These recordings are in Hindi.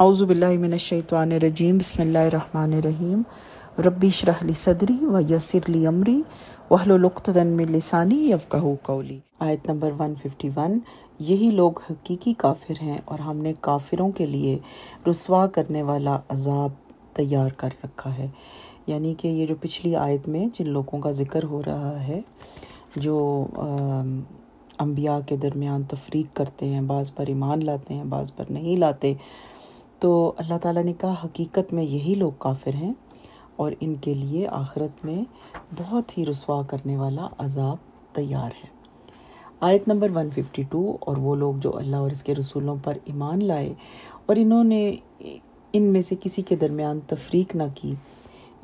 अउज़बिल्लिमिनशैतवानरजीम बसमीम रबी शरहली सदरी व यसरली अमरी वहलुलुक्तदन में लसानी यफ़ाहू कौली आयत नंबर 151 यही लोग हकीकी काफिर हैं और हमने काफिरों के लिए रसवा करने वाला अजाब तैयार कर रखा है यानी कि ये जो पिछली आयत में जिन लोगों का जिक्र हो रहा है जो अम्बिया के दरमियान तफरीक करते हैं बाज़ पर ईमान लाते हैं बाज़ पर नहीं लाते तो अल्लाह ताला ने कहा हकीकत में यही लोग काफिर हैं और इनके लिए आखरत में बहुत ही रसवा करने वाला अजाब तैयार है आयत नंबर 152 और वो लोग जो अल्लाह और इसके रसूलों पर ईमान लाए और इन्होंने इनमें से किसी के दरमियान तफरीक ना की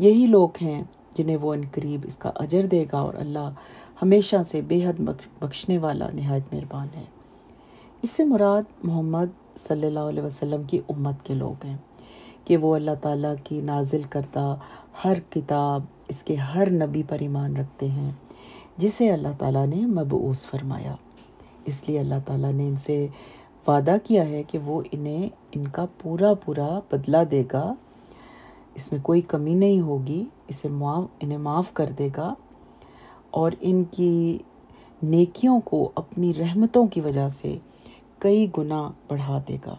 यही लोग हैं जिन्हें वो इन करीब इसका अजर देगा और अल्लाह हमेशा से बेहद बख्शने वाला नहायत मेहरबान है इससे मुराद मोहम्मद सल्लल्लाहु अलैहि वसल्लम की उम्मत के लोग हैं कि वो अल्लाह ताला की नाजिल करदा हर किताब इसके हर नबी पर ईमान रखते हैं जिसे अल्लाह ताला ने मबूस फरमाया इसलिए अल्लाह ताला ने इनसे वादा किया है कि वो इन्हें इनका पूरा पूरा बदला देगा इसमें कोई कमी नहीं होगी इसे माफ इन्हें माफ़ कर देगा और इनकी नेकियों को अपनी रहमतों की वजह से कई गुना बढ़ा देगा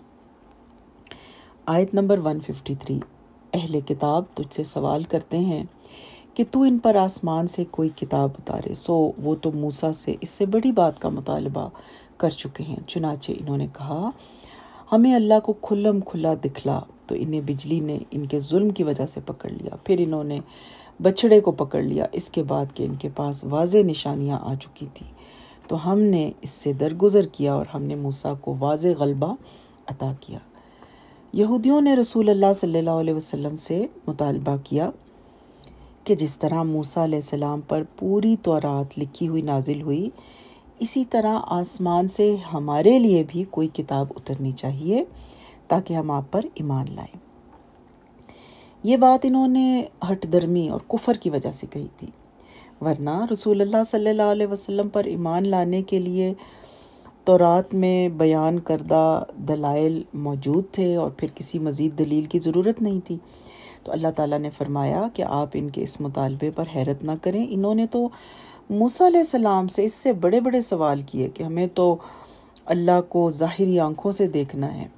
आयत नंबर 153 अहले किताब तुझसे सवाल करते हैं कि तू इन पर आसमान से कोई किताब उतारे सो वो तो मूसा से इससे बड़ी बात का मुतालबा कर चुके हैं चुनाचे इन्होंने कहा हमें अल्लाह को खुल्लम खुला दिखला तो इन्हें बिजली ने इनके जुल्म की वजह से पकड़ लिया फिर इन्होंने बछड़े को पकड़ लिया इसके बाद कि इनके पास वाज निशानियाँ आ चुकी थी तो हमने इससे दरगुजर किया और हमने मूसा को वाज गलबा अता किया यहूदियों ने रसूल अल्लाह सल्लल्लाहु अलैहि वसल्लम से मुतालबा किया कि जिस तरह मूसा सलाम पर पूरी तौरात लिखी हुई नाजिल हुई इसी तरह आसमान से हमारे लिए भी कोई किताब उतरनी चाहिए ताकि हम आप पर ईमान लाएं ये बात इन्होंने हट दर्मी और कुफर की वजह से कही थी वरना रसूल सल्लल्लाहु अलैहि वसल्लम पर ईमान लाने के लिए तो रात में बयान करदा दलाइल मौजूद थे और फिर किसी मज़ीद दलील की ज़रूरत नहीं थी तो अल्लाह ताला ने फरमाया कि आप इनके इस मुतालबे पर हैरत ना करें इन्होंने तो मूसा सलाम से इससे बड़े बड़े सवाल किए कि हमें तो अल्लाह को ज़ाहरी आँखों से देखना है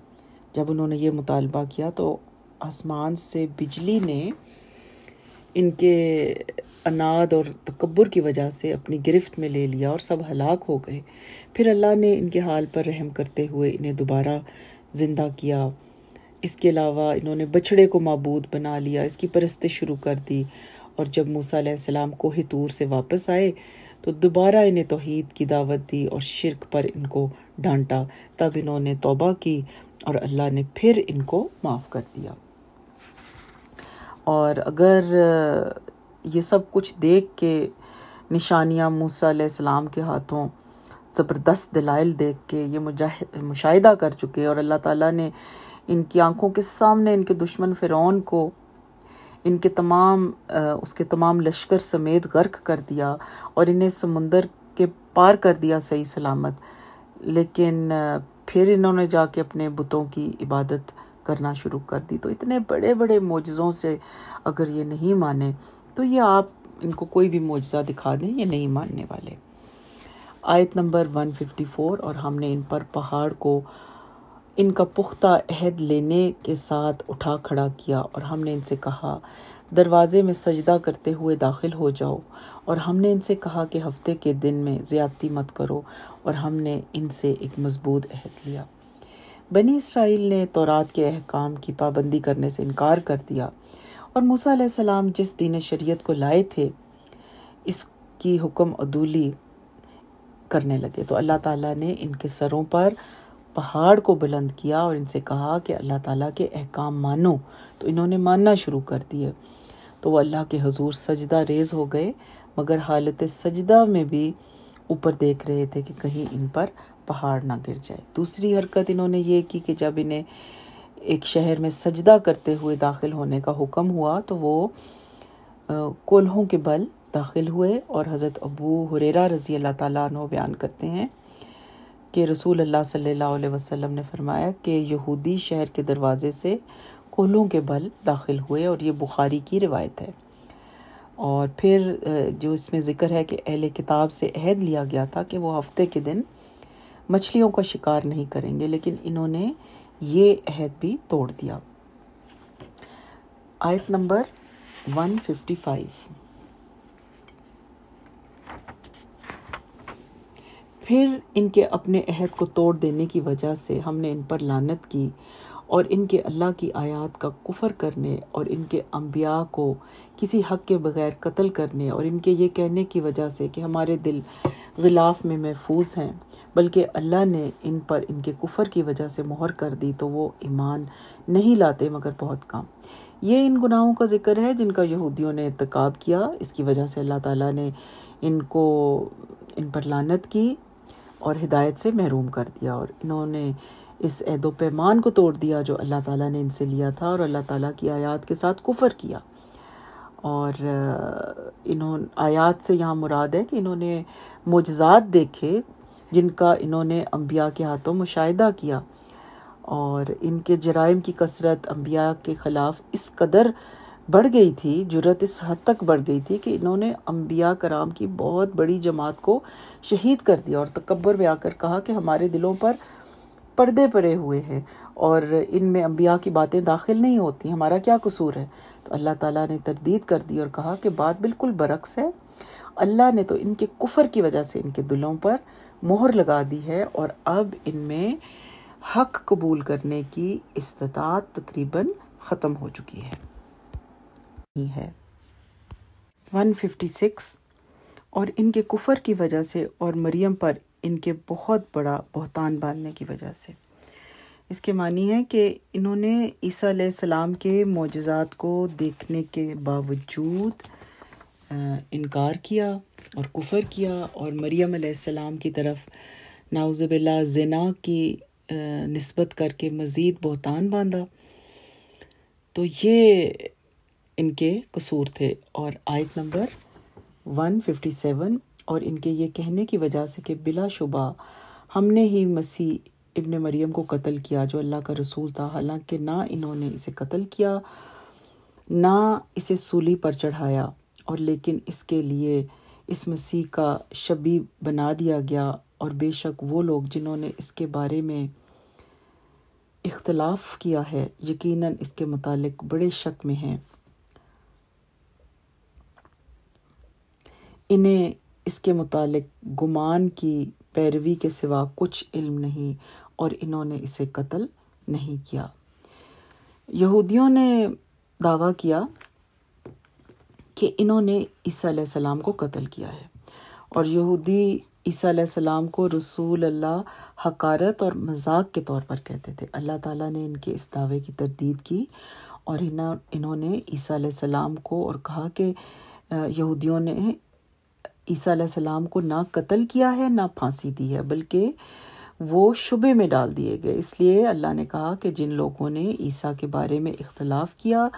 जब उन्होंने ये मुतालबा किया तो आसमान से बिजली ने इनके अनाद और तकबर की वजह से अपनी गिरफ्त में ले लिया और सब हलाक हो गए फिर अल्लाह ने इनके हाल पर रहम करते हुए इन्हें दोबारा ज़िंदा किया इसके अलावा इन्होंने बछड़े को मबूद बना लिया इसकी परस्त शुरू कर दी और जब मूसा सलाम को हितूर से वापस आए तो दोबारा इन्हें तोहद की दावत दी और शिरक पर इनको डांटा तब इन्होंने तोबा की और अल्लाह ने फिर इनको माफ़ कर दिया और अगर ये सब कुछ देख के निशानियाँ मूसम के हाथों ज़बरदस्त दलाइल देख के ये मुजाह मुशाह कर चुके और अल्लाह ताला ने इनकी आंखों के सामने इनके दुश्मन फ़िरौन को इनके तमाम उसके तमाम लश्कर समेत गर्क कर दिया और इन्हें समुंदर के पार कर दिया सही सलामत लेकिन फिर इन्होंने जाके अपने बुतों की इबादत करना शुरू कर दी तो इतने बड़े बड़े मोजों से अगर ये नहीं माने तो ये आप इनको कोई भी मुआजा दिखा दें ये नहीं मानने वाले आयत नंबर 154 और हमने इन पर पहाड़ को इनका पुख्ता अहद लेने के साथ उठा खड़ा किया और हमने इनसे कहा दरवाज़े में सजदा करते हुए दाखिल हो जाओ और हमने इनसे कहा कि हफ्ते के दिन में ज़्यादती मत करो और हमने इनसे एक मज़बूत अहद लिया बनी इसराइल ने तोरात के अहकाम की पाबंदी करने से इनकार कर दिया और मूसा जिस दीन शरीयत को लाए थे इसकी हुक्म अदूली करने लगे तो अल्लाह ताला ने इनके सरों पर पहाड़ को बुलंद किया और इनसे कहा कि अल्लाह ताला के अहकाम मानो तो इन्होंने मानना शुरू कर दिए तो वह अल्लाह के हजूर सजदा रेज हो गए मगर हालत सजदा में भी ऊपर देख रहे थे कि कहीं इन पर पहाड़ ना गिर जाए दूसरी हरकत इन्होंने ये की कि जब इन्हें एक शहर में सजदा करते हुए दाखिल होने का हुक्म हुआ तो वो कोल्हों के बल दाखिल हुए और हज़रत अबू हुरेरा रज़ी अल्लाह तु बयान करते हैं कि रसूल अल्लाह सल्लल्लाहु अलैहि वसल्लम ने फरमाया कि यहूदी शहर के दरवाज़े से कोल्हों के बल दाखिल हुए और ये बुखारी की रिवायत है और फिर जो इसमें ज़िक्र है कि अहल किताब से अहद लिया गया था कि वो हफ्ते के दिन मछलियों का शिकार नहीं करेंगे लेकिन इन्होंने ये अहद भी तोड़ दिया आयत नंबर 155 फिर इनके अपने अहद को तोड़ देने की वजह से हमने इन पर लानत की और इनके अल्लाह की आयत का कुफर करने और इनके अम्बिया को किसी हक के बगैर कत्ल करने और इनके ये कहने की वजह से कि हमारे दिल गिलाफ में महफूज हैं बल्कि अल्लाह ने इन पर इनके कुफर की वजह से मोहर कर दी तो वो ईमान नहीं लाते मगर बहुत कम ये इन गुनाहों का जिक्र है जिनका यहूदियों ने इरतकब किया इसकी वजह से अल्लाह ताला ने इनको इन पर लानत की और हिदायत से महरूम कर दिया और इन्होंने इस ऐद पैमान को तोड़ दिया जो अल्लाह ताला ने इनसे लिया था और अल्लाह ताला की आयात के साथ कुफर किया और इन्होंने आयात से यहाँ मुराद है कि इन्होंने मुजजात देखे जिनका इन्होंने अम्बिया के हाथों मुशाहिदा किया और इनके जराइम की कसरत अम्बिया के ख़िलाफ़ इस कदर बढ़ गई थी जुरत इस हद तक बढ़ गई थी कि इन्होंने अम्बिया कराम की बहुत बड़ी जमात को शहीद कर दिया और तकबर में आकर कहा कि हमारे दिलों पर पर्दे पड़े हुए हैं और इनमें अम्बिया की बातें दाखिल नहीं होती हमारा क्या कसूर है तो अल्लाह ताला ने तरदीद कर दी और कहा कि बात बिल्कुल बरक्स है अल्लाह ने तो इनके कुफर की वजह से इनके दिलों पर मोहर लगा दी है और अब इनमें हक कबूल करने की इस्तात तकरीबन ख़त्म हो चुकी है वन है 156 और इनके कुफर की वजह से और मरियम पर इनके बहुत बड़ा बहतान बांधने की वजह से इसके मानी है कि इन्होंने ईसा सलाम के मोजात को देखने के बावजूद इनकार किया और कुफर किया और मरियम सलाम की तरफ नाउज़बिल्ला जना की नस्बत करके मज़ीद बहतान बांधा तो ये इनके कसूर थे और आयत नंबर 157 और इनके ये कहने की वजह से कि बिलाशुबा हमने ही मसीह इब्न मरियम को कत्ल किया जो अल्लाह का रसूल था हालांकि ना इन्होंने इसे कत्ल किया ना इसे सूली पर चढ़ाया और लेकिन इसके लिए इस मसीह का शबी बना दिया गया और बेशक वो लोग जिन्होंने इसके बारे में इख्तलाफ किया है यकीनन इसके मुतालिक बड़े शक में हैं इन्हें इसके मुतालिक गुमान की पैरवी के सिवा कुछ इल्म नहीं और इन्होंने इसे कत्ल नहीं किया यहूदियों ने दावा किया कि इन्होंने ईसा सलाम को कत्ल किया है और यहूदी ईसा सलाम को रसूल अल्लाह हकारत और मजाक के तौर पर कहते थे अल्लाह ताला ने इनके इस दावे की तरदीद की और इन्होंने ईसा सलाम को और कहा कि यहूदियों ने ईसा सलाम को ना कत्ल किया है ना फांसी दी है बल्कि वो शुबे में डाल दिए गए इसलिए अल्लाह ने कहा कि जिन लोगों ने ईसा के बारे में इख्तलाफ किया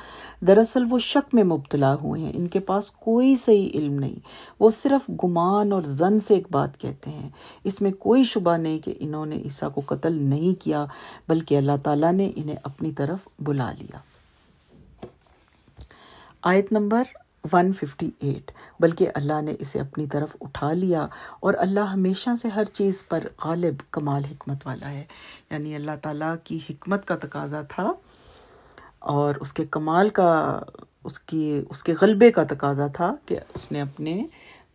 दरअसल वो शक में मुबतला हुए हैं इनके पास कोई सही इल्म नहीं वो सिर्फ गुमान और जन से एक बात कहते हैं इसमें कोई शुबा नहीं कि इन्होंने ईसा को कत्ल नहीं किया बल्कि अल्लाह ताला ने इन्हें अपनी तरफ बुला लिया आयत नंबर 158 बल्कि अल्लाह ने इसे अपनी तरफ उठा लिया और अल्लाह हमेशा से हर चीज़ पर गालिब कमाल हिकमत वाला है यानी अल्लाह ताला की हिकमत का तकाजा था और उसके कमाल का उसकी उसके गलबे का तकाजा था कि उसने अपने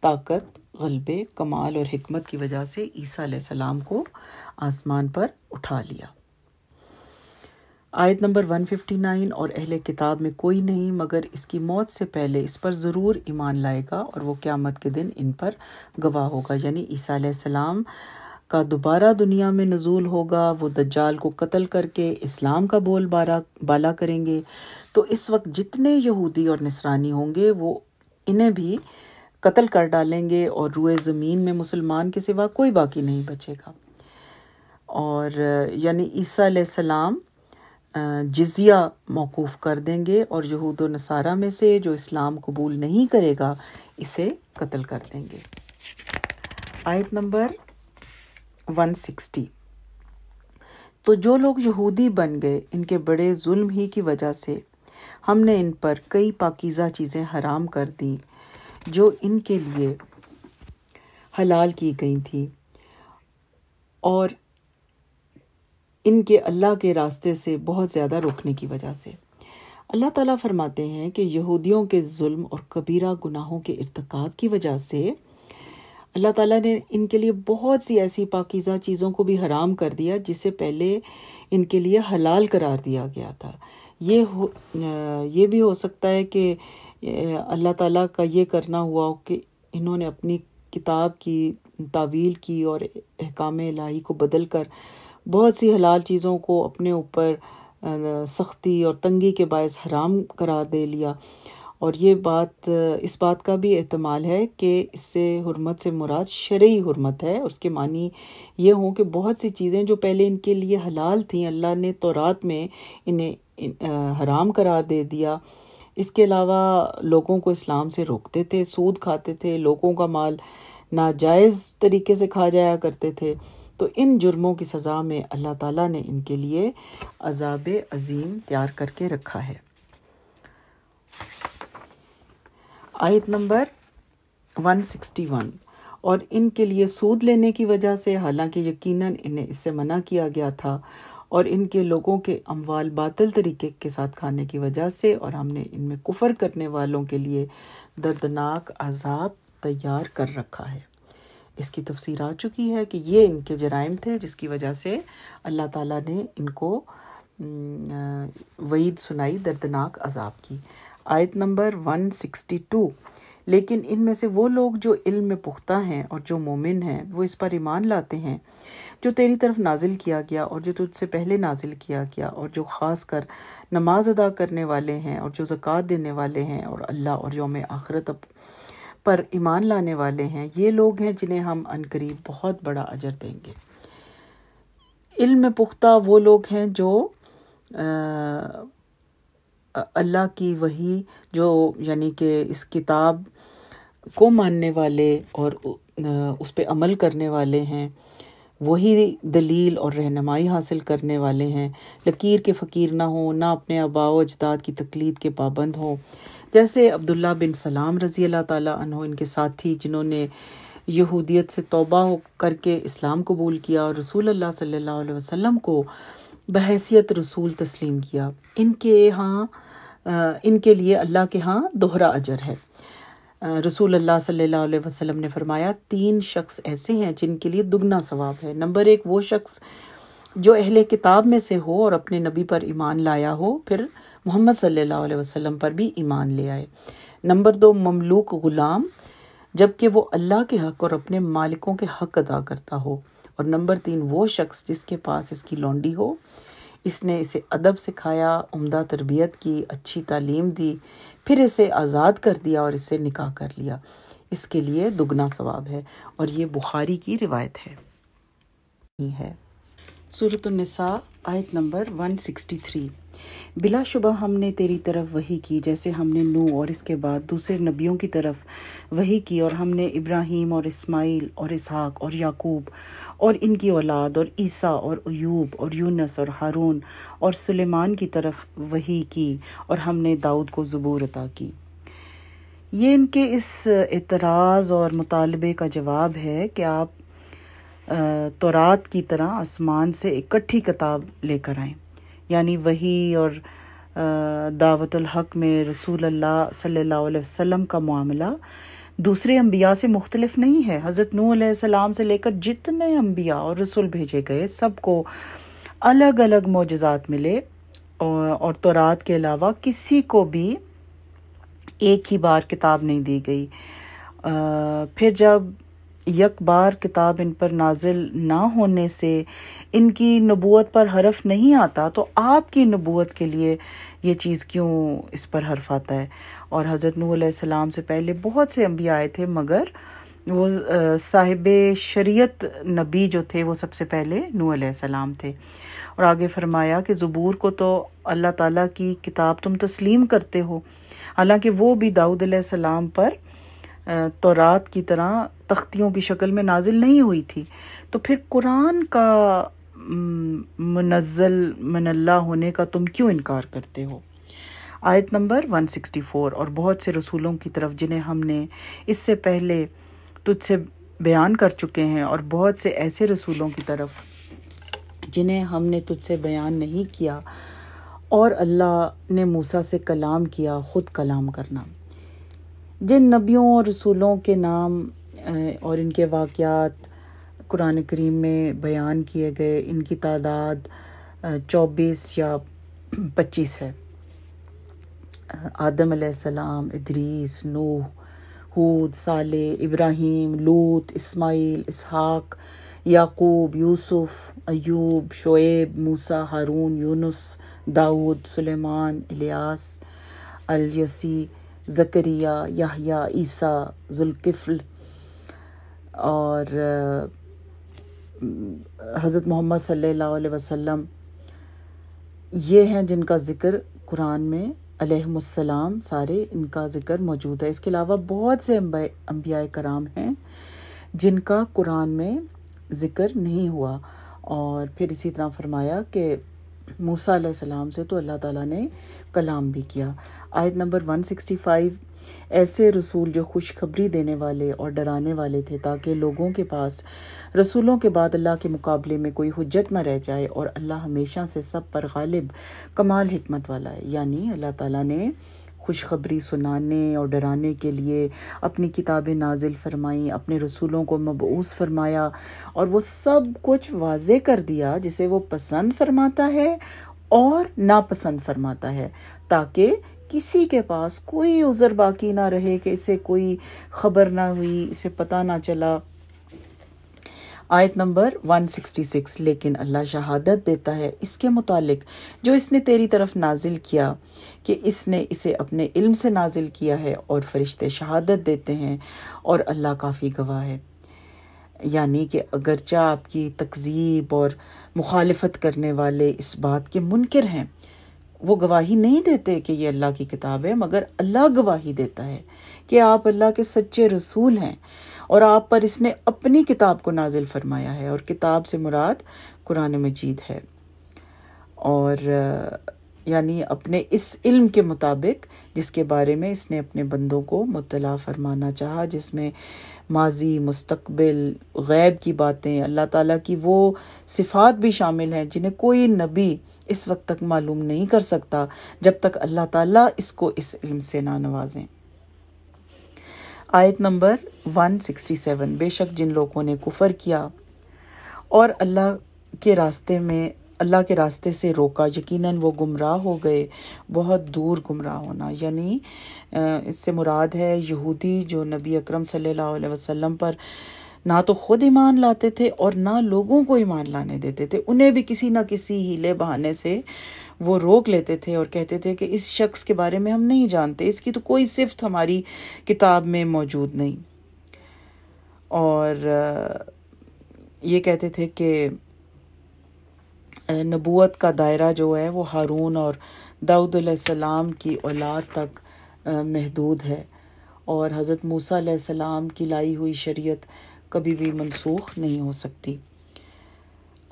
ताकत गलबे कमाल और हिकमत की वजह से ईसा सलाम को आसमान पर उठा लिया आयत नंबर 159 और अहले किताब में कोई नहीं मगर इसकी मौत से पहले इस पर ज़रूर ईमान लाएगा और वो क़्यामत के दिन इन पर गवाह होगा यानी ईसा सलाम का दोबारा दुनिया में नजूल होगा वो दज्जाल को कत्ल करके इस्लाम का बोल बारा बाला करेंगे तो इस वक्त जितने यहूदी और नसरानी होंगे वो इन्हें भी कत्ल कर डालेंगे और रुए ज़मीन में मुसलमान के सिवा कोई बाकी नहीं बचेगा और यानी ईसा सलाम जजिया मौकूफ़ कर देंगे और यहूद नसारा में से जो इस्लाम कबूल नहीं करेगा इसे कत्ल कर देंगे आयत नंबर 160 तो जो लोग यहूदी बन गए इनके बड़े जुल्म ही की वजह से हमने इन पर कई पाकिज़ा चीज़ें हराम कर दी जो इनके लिए हलाल की गई थी और इनके अल्लाह के रास्ते से बहुत ज़्यादा रोकने की वजह से अल्लाह ताला फरमाते हैं कि यहूदियों के जुल्म और कबीरा गुनाहों के इरतकाब की वजह से अल्लाह ताला ने इनके लिए बहुत सी ऐसी पाकिज़ा चीज़ों को भी हराम कर दिया जिसे पहले इनके लिए हलाल करार दिया गया था ये हो ये भी हो सकता है कि अल्लाह ताला का ये करना हुआ कि इन्होंने अपनी किताब की तावील की और अहकाम लाही को बदल कर बहुत सी हलाल चीज़ों को अपने ऊपर सख्ती और तंगी के बायस हराम करार दे लिया और ये बात इस बात का भी अहतमाल है कि इससे हरमत से मुराद शर्य हरमत है उसके मानी ये हों कि बहुत सी चीज़ें जो पहले इनके लिए हलाल थी अल्लाह ने तो रात में इन्हें इन, आ, हराम करार दे दिया इसके अलावा लोगों को इस्लाम से रोकते थे सूद खाते थे लोगों का माल नाजायज़ तरीके से खा जाया करते थे तो इन जुर्मों की सज़ा में अल्लाह ताला ने इनके लिए अजाब अजीम तैयार करके रखा है आयत नंबर 161 और इनके लिए सूद लेने की वजह से हालांकि यकीनन इन्हें इससे मना किया गया था और इनके लोगों के अमवाल बातिल तरीके के साथ खाने की वजह से और हमने इनमें कुफर करने वालों के लिए दर्दनाक अजाब तैयार कर रखा है इसकी तफसीर आ चुकी है कि ये इनके जराइम थे जिसकी वजह से अल्लाह ताला ने इनको वईद सुनाई दर्दनाक अजाब की आयत नंबर वन सिक्सटी टू लेकिन इनमें से वो लोग जो इल्म में पुख्ता हैं और जो मोमिन हैं वो इस पर ईमान लाते हैं जो तेरी तरफ नाजिल किया गया और जो तुझसे पहले नाजिल किया गया और जो ख़ास कर नमाज अदा करने वाले हैं और जो ज़क़़त देने वाले हैं और अल्लाह और योम आखरत पर ईमान लाने वाले हैं ये लोग हैं जिन्हें हम अनकरीब बहुत बड़ा अजर देंगे इल्म में पुख्ता वो लोग हैं जो अल्लाह की वही जो यानी कि इस किताब को मानने वाले और उस पर अमल करने वाले हैं वही दलील और रहनमाई हासिल करने वाले हैं लकीर के फ़कीर ना हों ना अपने आबाओ अजदाद की तकलीद के पाबंद हों जैसे अब्दुल्ला बिन सलाम रज़ी अल्लाह ताली इनके साथी जिन्होंने यहूदियत से तोबा हो करके इस्लाम कबूल किया और रसूल अल्लाह सल्लल्लाहु अलैहि वसल्लम को बहसीत रसूल तस्लीम किया इनके यहाँ इनके लिए अल्लाह के यहाँ दोहरा अजर है रसूल अल्लाह सल्लल्लाहु अलैहि वसल्लम ने फरमाया तीन शख्स ऐसे हैं जिनके लिए दुगना सवाब है नंबर एक वो शख्स जो अहले किताब में से हो और अपने नबी पर ईमान लाया हो फिर मोहम्मद सल्लल्लाहु अलैहि वसल्लम पर भी ईमान ले आए नंबर दो ममलूक ग़ुलाम जबकि वो अल्लाह के हक और अपने मालिकों के हक अदा करता हो और नंबर तीन वो शख्स जिसके पास इसकी लौंडी हो इसने इसे अदब सिखाया उम्दा तरबियत की अच्छी तालीम दी फिर इसे आज़ाद कर दिया और इसे निकाह कर लिया इसके लिए दुगना सवाब है और ये बुखारी की रिवायत है, है। सूरत आयत नंबर 163 शुबा हमने तेरी तरफ वही की जैसे हमने नू और इसके बाद दूसरे नबियों की तरफ वही की और हमने इब्राहिम और इस्माइल और इसहाक और याकूब और इनकी औलाद और ईसा और अयूब और यूनस और हारून और सुलेमान की तरफ वही की और हमने दाऊद को ज़बूर अता की ये इनके इस एतराज़ और मुतालबे का जवाब है कि आप तौरात की तरह आसमान से इकट्ठी किताब लेकर आएँ यानी वही और दावतुल हक में रसूल अल्लाह सल्लल्लाहु अलैहि वसल्लम का मामला दूसरे अम्बिया से मुख्तलिफ नहीं है हज़रत नूह सलाम से लेकर जितने अम्बिया और रसूल भेजे गए सबको अलग अलग मोजात मिले और तौरात के अलावा किसी को भी एक ही बार किताब नहीं दी गई आ, फिर जब यकबार किताब इन पर नाजिल ना होने से इनकी नबूत पर हरफ नहीं आता तो आपकी नबूत के लिए ये चीज़ क्यों इस पर हरफ आता है और हज़रत नूसम से पहले बहुत से अम्बी आए थे मगर वो साहिब शरीयत नबी जो थे वो सबसे पहले नू सलाम थे और आगे फरमाया कि ज़बूर को तो अल्लाह ताली की किताब तुम तस्लीम करते हो हालांकि वो भी दाऊद सलाम पर तौरात की तरह तख्तियों की शक्ल में नाजिल नहीं हुई थी तो फिर कुरान का मनजल मनल्ला होने का तुम क्यों इनकार करते हो आयत नंबर 164 और बहुत से रसूलों की तरफ जिन्हें हमने इससे पहले तुझसे बयान कर चुके हैं और बहुत से ऐसे रसूलों की तरफ जिन्हें हमने तुझसे बयान नहीं किया और अल्लाह ने मूसा से कलाम किया ख़ुद कलाम करना जिन नबियों और रसूलों के नाम और इनके वाक़ात कुरान करीम में बयान किए गए इनकी तादाद चौबीस या पच्चीस है आदम सलाम इदरीस नूह हूद साले इब्राहीम लूत इस्माइल इसहाक याकूब यूसुफ अयूब शोएब मूसा हारून यूनुस दाऊद सुलेमान इलियास अलसी ज़करिया याहिया ईसा जुल्किफ़ल और हज़रत मोहम्मद सल्लल्लाहु अलैहि वसल्लम ये हैं जिनका ज़िक्र कुरान में अलैहिस्सलाम सारे इनका ज़िक्र मौजूद है इसके अलावा बहुत से अम्बिया कराम हैं जिनका कुरान में ज़िक्र नहीं हुआ और फिर इसी तरह फरमाया कि मूसा सलाम से तो अल्लाह ताला ने कलाम भी किया आयत नंबर 165 ऐसे रसूल जो खुशखबरी देने वाले और डराने वाले थे ताकि लोगों के पास रसूलों के बाद अल्लाह के मुकाबले में कोई हजत न रह जाए और अल्लाह हमेशा से सब पर गालिब कमाल हमत वाला है यानी अल्लाह ताला ने खुशखबरी सुनाने और डराने के लिए अपनी किताबें नाजिल फरमाई अपने रसूलों को मबूस फरमाया और वो सब कुछ वाज कर दिया जिसे वो पसंद फरमाता है और नापसंद फरमाता है ताकि किसी के पास कोई उज़र बाकी ना रहे कि इसे कोई ख़बर ना हुई इसे पता ना चला आयत नंबर 166 लेकिन अल्लाह शहादत देता है इसके मुतालिक जो इसने तेरी तरफ नाजिल किया कि इसने इसे अपने इल्म से नाजिल किया है और फरिश्ते शहादत देते हैं और अल्लाह काफ़ी गवाह है यानी कि अगरचा आपकी तकजीब और मुखालफत करने वाले इस बात के मुनकर हैं वो गवाही नहीं देते कि ये अल्लाह की किताब है मगर अल्लाह गवाही देता है कि आप अल्लाह के सच्चे रसूल हैं और आप पर इसने अपनी किताब को नाजिल फरमाया है और किताब से मुराद कुरान मजीद है और यानी अपने इस इल्म के मुताबिक जिसके बारे में इसने अपने बंदों को मुतला फरमाना चाहा जिसमें माजी मुस्तकबिल गैब की बातें अल्लाह ताला की वो सिफ़ात भी शामिल हैं जिन्हें कोई नबी इस वक्त तक मालूम नहीं कर सकता जब तक अल्लाह ताला इसको इस इल्म से ना नवाजें आयत नंबर 167 बेशक जिन लोगों ने कुफ़र किया और अल्लाह के रास्ते में अल्लाह के रास्ते से रोका यकीनन वो गुमराह हो गए बहुत दूर गुमराह होना यानी इससे मुराद है यहूदी जो नबी अकरम सल्लल्लाहु अलैहि वसल्लम पर ना तो खुद ईमान लाते थे और ना लोगों को ईमान लाने देते थे उन्हें भी किसी ना किसी हीले बहाने से वो रोक लेते थे और कहते थे कि इस शख्स के बारे में हम नहीं जानते इसकी तो कोई सिफ्त हमारी किताब में मौजूद नहीं और ये कहते थे कि नबूत का दायरा जो है वो हारून और दाऊद सलाम की औलाद तक महदूद है और हज़रत मूसा सलाम की लाई हुई शरीयत कभी भी मनसूख नहीं हो सकती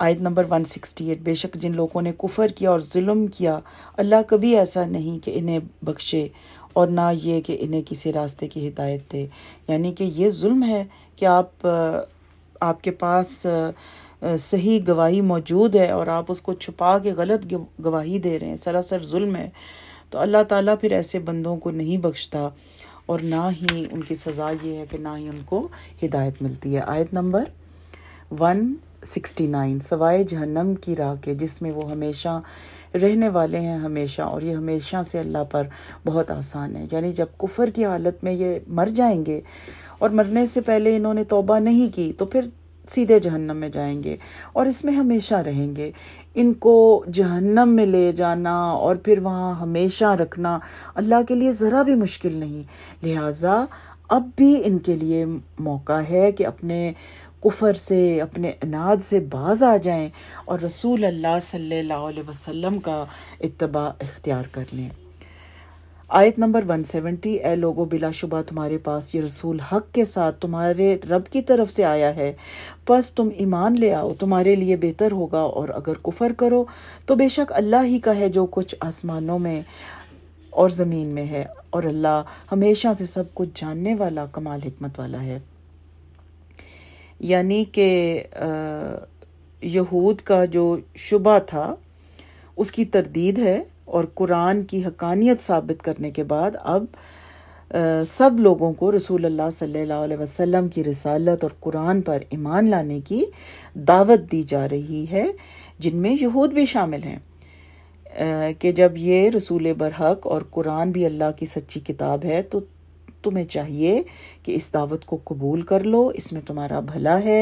आयत नंबर 168 बेशक जिन लोगों ने कुफर किया और जुल्म किया अल्लाह कभी ऐसा नहीं कि इन्हें बख्शे और ना ये कि इन्हें किसी रास्ते की हिदायत दे यानी कि ये जुल्म है कि आप आपके पास सही गवाही मौजूद है और आप उसको छुपा के गलत गवाही दे रहे हैं सरासर जुल्म है तो अल्लाह ताला फिर ऐसे बंदों को नहीं बख्शता और ना ही उनकी सज़ा ये है कि ना ही उनको हिदायत मिलती है आयत नंबर वन सिक्सटी नाइन सवाए जहन्नम की राह के जिसमें वो हमेशा रहने वाले हैं हमेशा और ये हमेशा से अल्लाह पर बहुत आसान है यानी जब कुफर की हालत में ये मर जाएंगे और मरने से पहले इन्होंने तोबा नहीं की तो फिर सीधे जहन्नम में जाएंगे और इसमें हमेशा रहेंगे इनको जहन्नम में ले जाना और फिर वहाँ हमेशा रखना अल्लाह के लिए ज़रा भी मुश्किल नहीं लिहाजा अब भी इनके लिए मौका है कि अपने कुफर से अपने अनाज से बाज आ जाएं और रसूल अल्लाह सल्लल्लाहु अलैहि वसल्लम का इतबा इख्तियार कर लें आयत नंबर 170 ए लोगो बिलाशुबा तुम्हारे पास ये रसूल हक के साथ तुम्हारे रब की तरफ से आया है बस तुम ईमान ले आओ तुम्हारे लिए बेहतर होगा और अगर कुफर करो तो बेशक अल्लाह ही का है जो कुछ आसमानों में और ज़मीन में है और अल्लाह हमेशा से सब कुछ जानने वाला कमाल हमत वाला है यानी कि यहूद का जो शुबा था उसकी तरदीद है और कुरान की हकानियत साबित करने के बाद अब आ, सब लोगों को रसूल अल्लाह सल्लल्लाहु अलैहि वसल्लम की रसालत और कुरान पर ईमान लाने की दावत दी जा रही है जिनमें यहूद भी शामिल हैं कि जब ये रसूल बरहक और कुरान भी अल्लाह की सच्ची किताब है तो तुम्हें चाहिए कि इस दावत को कबूल कर लो इसमें तुम्हारा भला है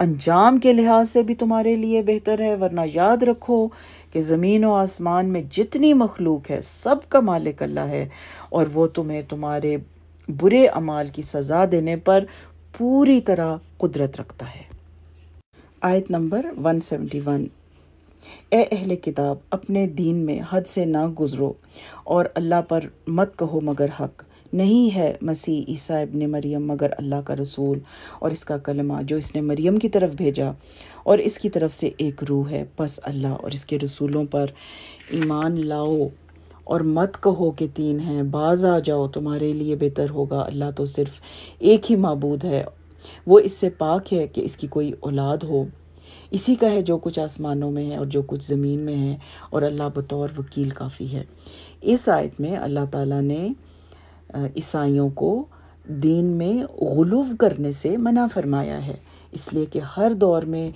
अंजाम के लिहाज से भी तुम्हारे लिए बेहतर है वरना याद रखो कि ज़मीन व आसमान में जितनी मखलूक है सब का मालिक अल्लाह है और वो तुम्हें तुम्हारे बुरे अमाल की सज़ा देने पर पूरी तरह कुदरत रखता है आयत नंबर 171 ए अहले किताब अपने दीन में हद से ना गुज़रो और अल्लाह पर मत कहो मगर हक नहीं है मसीह ईसा इबन मरियम मगर अल्लाह का रसूल और इसका कलमा जो इसने मरियम की तरफ भेजा और इसकी तरफ से एक रूह है बस अल्लाह और इसके रसूलों पर ईमान लाओ और मत कहो कि तीन हैं बाज आ जाओ तुम्हारे लिए बेहतर होगा अल्लाह तो सिर्फ एक ही मबूद है वो इससे पाक है कि इसकी कोई औलाद हो इसी का है जो कुछ आसमानों में है और जो कुछ ज़मीन में है और अल्लाह बतौर वकील काफ़ी है इस आयत में अल्लाह ताला ने ईसाइयों को दीन में गलूव करने से मना फरमाया है इसलिए कि हर दौर में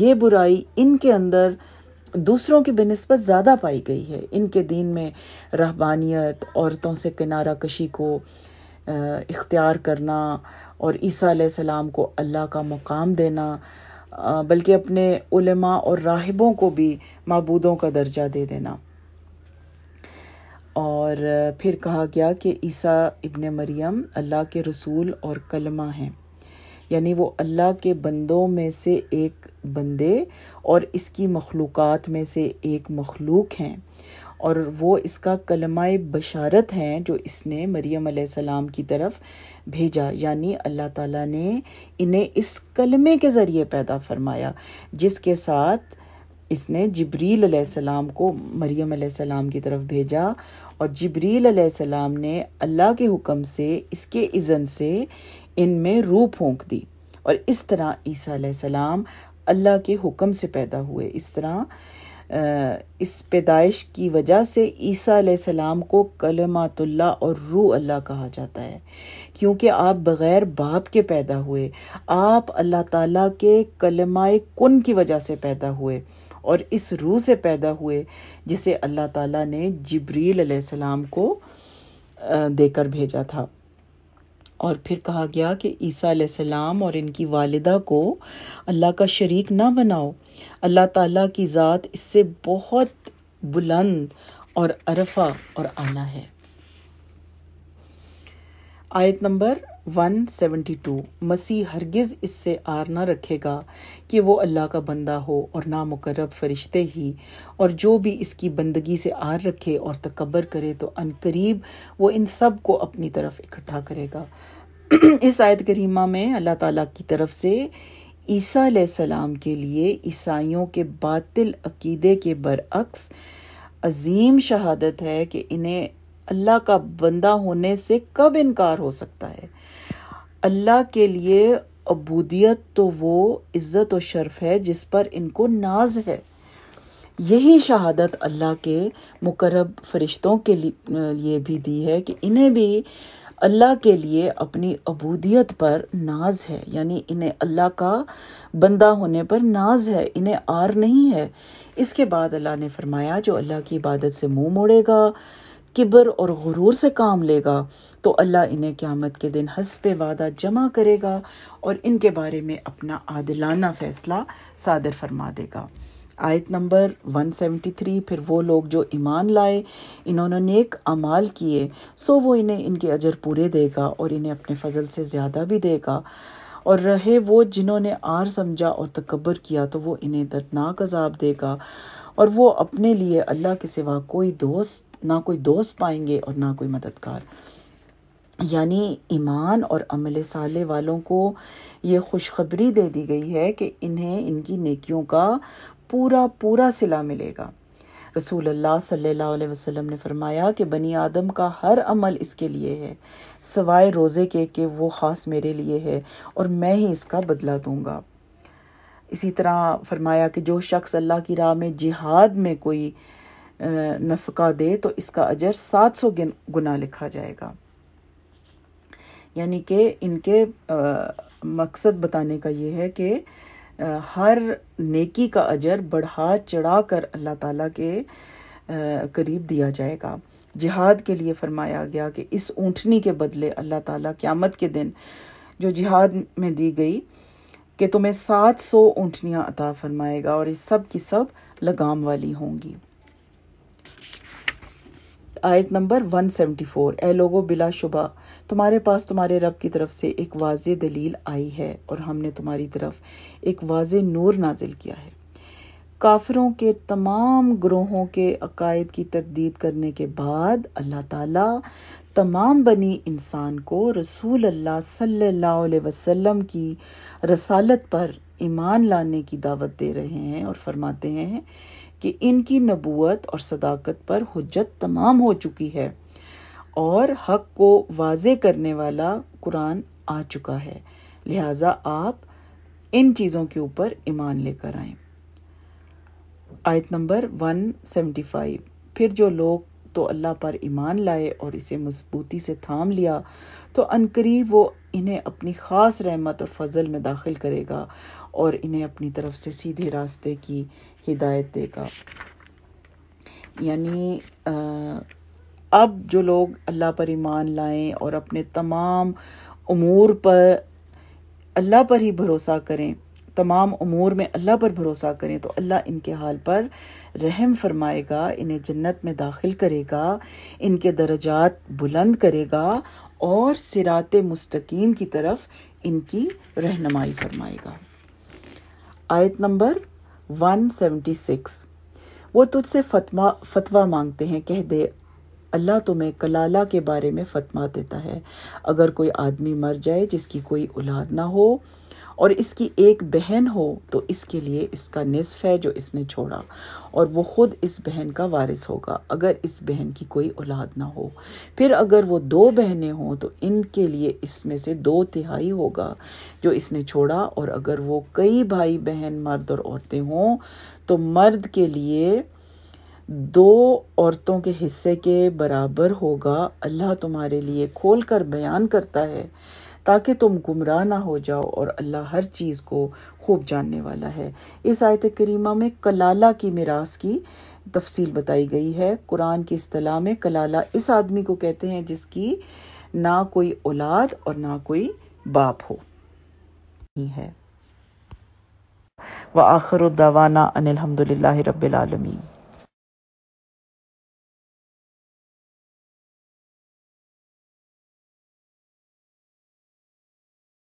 ये बुराई इनके अंदर दूसरों की बनस्बत ज़्यादा पाई गई है इनके दीन में रहबानियत औरतों से किनारा कशी को इख्तियार करना और ईसा सलाम को अल्लाह का मुकाम देना बल्कि अपने उलमा और राहबों को भी मबूदों का दर्जा दे देना और फिर कहा गया कि ईसा इबन मरियम अल्लाह के रसूल और कलमा हैं यानी वो अल्लाह के बंदों में से एक बंदे और इसकी मखलूक़ात में से एक मखलूक हैं और वो इसका कलमा बशारत हैं जो इसने मरियम सलाम की तरफ भेजा यानी अल्लाह ताला ने इन्हें इस कलमे के ज़रिए पैदा फरमाया जिसके साथ इसने जबरील सलाम को मरियम सलाम की तरफ भेजा और जबरील सलाम ने अल्लाह के हुक्म से इसके इज़न से इनमें रूह फोंक दी और इस तरह ईसा सलाम अल्लाह के हुक्म से पैदा हुए इस तरह इस पैदाइश की वजह से ईसा सलाम को कलमातुल्ला और रू अल्लाह कहा जाता है क्योंकि आप बग़ैर बाप के पैदा हुए आप अल्लाह ताला के कलमाए कुन की वजह से पैदा हुए और इस रूह से पैदा हुए जिसे अल्लाह ताला ने जबरील अलैहिस्सलाम को देकर भेजा था और फिर कहा गया कि ईसा अलैहिस्सलाम और इनकी वालिदा को अल्लाह का शरीक ना बनाओ अल्लाह ताला की ज़ात इससे बहुत बुलंद और अरफा और आला है आयत नंबर 172 मसीह हरगिज़ इससे आर ना रखेगा कि वो अल्लाह का बंदा हो और ना मुकरब फरिश्ते ही और जो भी इसकी बंदगी से आर रखे और तकबर करे तो अनकरीब वो इन सब को अपनी तरफ इकट्ठा करेगा इस आयत करीमा में अल्लाह ताला की तरफ से ईसा सलाम के लिए ईसाइयों के बातिल अकीदे के बरअक्स अजीम शहादत है कि इन्हें अल्लाह का बंदा होने से कब इनकार हो सकता है अल्लाह के लिए अबूदियत तो वो इज़्ज़त और शर्फ है जिस पर इनको नाज है यही शहादत अल्लाह के मुकरब फरिश्तों के लिए भी दी है कि इन्हें भी अल्लाह के लिए अपनी अबूदियत पर नाज है यानी इन्हें अल्लाह का बंदा होने पर नाज है इन्हें आर नहीं है इसके बाद अल्लाह ने फरमाया जो अल्लाह की इबादत से मुंह मोड़ेगा किबर और गुरूर से काम लेगा तो अल्लाह इन्हें क़्यामत के दिन हसब वादा जमा करेगा और इनके बारे में अपना आदिलाना फ़ैसला सादर फरमा देगा आयत नंबर 173 फिर वो लोग जो ईमान लाए इन्होंने नेक अमाल किए सो वो इन्हें इनके अजर पूरे देगा और इन्हें अपने फजल से ज़्यादा भी देगा और रहे वो जिन्होंने आर समझा और तकबर किया तो वो इन्हें दर्दनाक अजाब देगा और वो अपने लिए अल्लाह के सिवा कोई दोस्त ना कोई दोस्त पाएंगे और ना कोई मददगार यानी ईमान और अमल साले वालों को ये खुशखबरी दे दी गई है कि इन्हें इनकी नेकियों का पूरा पूरा सिला मिलेगा रसूल अल्लाह सल्लल्लाहु अलैहि वसल्लम ने फरमाया कि बनी आदम का हर अमल इसके लिए है सवाए रोज़े के कि वो ख़ास मेरे लिए है और मैं ही इसका बदला दूंगा इसी तरह फरमाया कि जो शख्स अल्लाह की राह में जिहाद में कोई नफ़का दे तो इसका अजर सात सौ गुना लिखा जाएगा यानी कि इनके मकसद बताने का ये है कि हर नेकी का अजर बढ़ा चढ़ा कर अल्लाह ताला के करीब दिया जाएगा जिहाद के लिए फरमाया गया कि इस ऊँटनी के बदले अल्लाह ताला क़यामत के दिन जो जिहाद में दी गई कि तुम्हें सात सौ ऊँटनियाँ अता फरमाएगा और इस सब की सब लगाम वाली होंगी आयत नंबर 174 ए लोगो बिला शुबा तुम्हारे पास तुम्हारे रब की तरफ से एक वाज दलील आई है और हमने तुम्हारी तरफ एक वाज नूर नाजिल किया है काफिरों के तमाम ग्रोहों के अकायद की तरदीद करने के बाद अल्लाह ताला तमाम बनी इंसान को रसूल अल्लाह सल्लल्लाहु अलैहि वसल्लम की रसालत पर ईमान लाने की दावत दे रहे हैं और फरमाते हैं कि इनकी नबूत और सदाकत पर हजत तमाम हो चुकी है और हक को वाज करने वाला कुरान आ चुका है लिहाजा आप इन चीज़ों के ऊपर ईमान लेकर आए आयत नंबर वन सेवेंटी फाइव फिर जो लोग तो अल्लाह पर ईमान लाए और इसे मजबूती से थाम लिया तो अनकरीब वो इन्हें अपनी ख़ास रहमत और फजल में दाखिल करेगा और इन्हें अपनी तरफ से सीधे रास्ते की हिदायत देगा यानी अब जो लोग अल्लाह पर ईमान लाएं और अपने तमाम अमूर पर अल्लाह पर ही भरोसा करें तमाम उमूर में अल्लाह पर भरोसा करें तो अल्लाह इनके हाल पर रहम फरमाएगा इन्हें जन्नत में दाखिल करेगा इनके दर्जात बुलंद करेगा और सिरात मुस्तकीम की तरफ इनकी रहनमाई फरमाएगा आयत नंबर 176 वो तुझसे फतवा फतवा मांगते हैं कह दे अल्लाह तुम्हें कलाला के बारे में फतवा देता है अगर कोई आदमी मर जाए जिसकी कोई औलाद ना हो और इसकी एक बहन हो तो इसके लिए इसका निसफ है जो इसने छोड़ा और वो ख़ुद इस बहन का वारिस होगा अगर इस बहन की कोई औलाद ना हो फिर अगर वो दो बहनें हों तो इनके लिए इसमें से दो तिहाई होगा जो इसने छोड़ा और अगर वो कई भाई बहन मर्द और औरतें हों तो मर्द के लिए दो औरतों के हिस्से के बराबर होगा अल्लाह तुम्हारे लिए खोल कर बयान करता है ताकि तुम गुमराह ना हो जाओ और अल्लाह हर चीज़ को खूब जानने वाला है इस आयत करीमा में कलाला की मिरास की तफसील बताई गई है कुरान की अतलाह में कलाला इस आदमी को कहते हैं जिसकी ना कोई औलाद और ना कोई बाप हो है व आखिर दवाना अनिलहमदिल्ला रबालमी